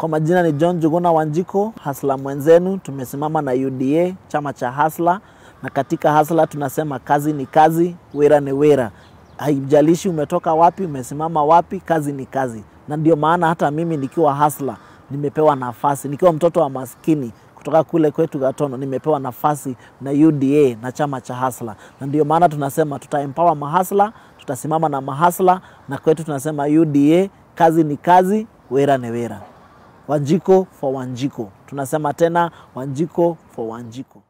Kwa majina ni John Juguna Wanjiko, hasla mwenzenu. Tumesimama na UDA, chama cha hasla, na katika hasla tunasema kazi ni kazi, wera ni wera. Haijalishi umetoka wapi, umesimama wapi, kazi ni kazi. Na ndio maana hata mimi nikiwa hasla nimepewa nafasi, nikiwa mtoto wa maskini kutoka kule kwetu Gatono nimepewa nafasi na UDA na chama cha hasla, na ndio maana tunasema tutaempower mahasla, tutasimama na mahasla, na kwetu tunasema UDA, kazi ni kazi, wera ni wera. Wanjiko for Wanjiko. Tunasema tena Wanjiko for Wanjiko.